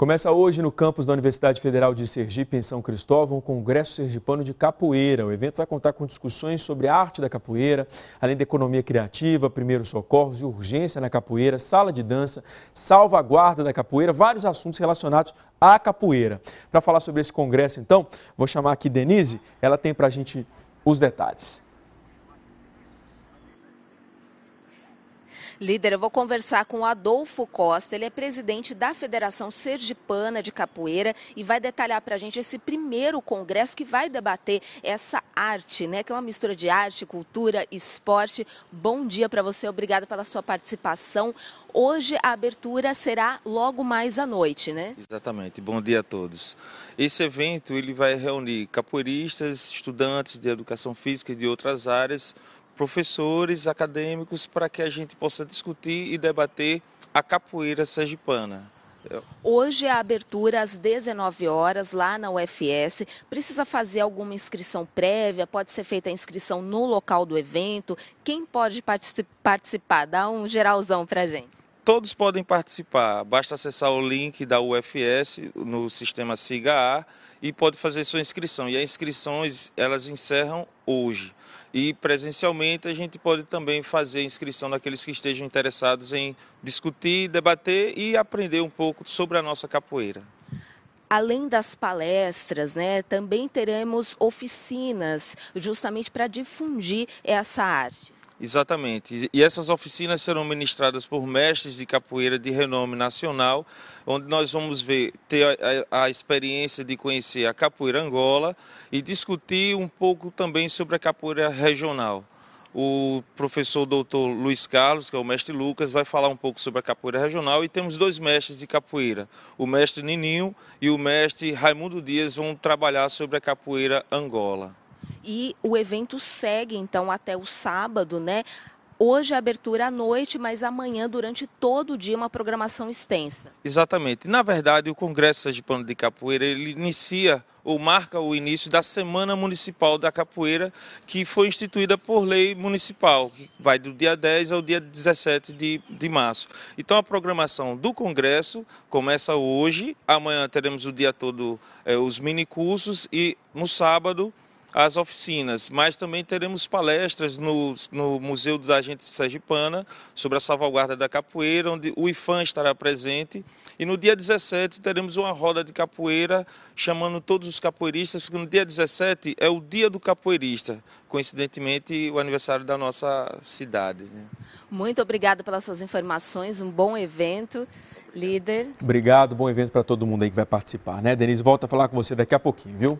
Começa hoje no campus da Universidade Federal de Sergipe, em São Cristóvão, o Congresso Sergipano de Capoeira. O evento vai contar com discussões sobre a arte da capoeira, além da economia criativa, primeiros socorros e urgência na capoeira, sala de dança, salvaguarda da capoeira, vários assuntos relacionados à capoeira. Para falar sobre esse congresso, então, vou chamar aqui Denise, ela tem para a gente os detalhes. Líder, eu vou conversar com o Adolfo Costa, ele é presidente da Federação Sergipana de Capoeira e vai detalhar para a gente esse primeiro congresso que vai debater essa arte, né? Que é uma mistura de arte, cultura, esporte. Bom dia para você, Obrigado pela sua participação. Hoje a abertura será logo mais à noite, né? Exatamente. Bom dia a todos. Esse evento ele vai reunir capoeiristas, estudantes de educação física e de outras áreas professores, acadêmicos, para que a gente possa discutir e debater a capoeira sergipana. Hoje é a abertura às 19 horas lá na UFS. Precisa fazer alguma inscrição prévia? Pode ser feita a inscrição no local do evento? Quem pode participar? Dá um geralzão para a gente. Todos podem participar. Basta acessar o link da UFS no sistema SIGA-A e pode fazer sua inscrição. E as inscrições elas encerram hoje. E presencialmente a gente pode também fazer inscrição daqueles que estejam interessados em discutir, debater e aprender um pouco sobre a nossa capoeira além das palestras, né, também teremos oficinas justamente para difundir essa arte. Exatamente. E essas oficinas serão ministradas por mestres de capoeira de renome nacional, onde nós vamos ver ter a, a, experiência de conhecer a capoeira Angola e discutir um pouco também sobre a capoeira regional. O professor doutor Luiz Carlos, que é o mestre Lucas, vai falar um pouco sobre a capoeira regional e temos dois mestres de capoeira, o mestre Nininho e o mestre Raimundo Dias vão trabalhar sobre a capoeira Angola. E o evento segue então até o sábado, né? Hoje a é abertura à noite, mas amanhã, durante todo o dia, uma programação extensa. Exatamente. Na verdade, o Congresso Pano de Capoeira, ele inicia ou marca o início da Semana Municipal da Capoeira, que foi instituída por lei municipal, que vai do dia 10 ao dia 17 de, de março. Então a programação do Congresso começa hoje, amanhã teremos o dia todo eh, os minicursos e no sábado as oficinas, mas também teremos palestras no, no Museu da Gente Sergipana sobre a salvaguarda da capoeira, onde o IFAM estará presente. E no dia 17 teremos uma roda de capoeira chamando todos os capoeiristas, porque no dia 17 é o dia do capoeirista, coincidentemente o aniversário da nossa cidade. Né? Muito obrigada pelas suas informações, um bom evento. Líder. Obrigado, bom evento para todo mundo aí que vai participar, né? Denise, volta a falar com você daqui a pouquinho, viu?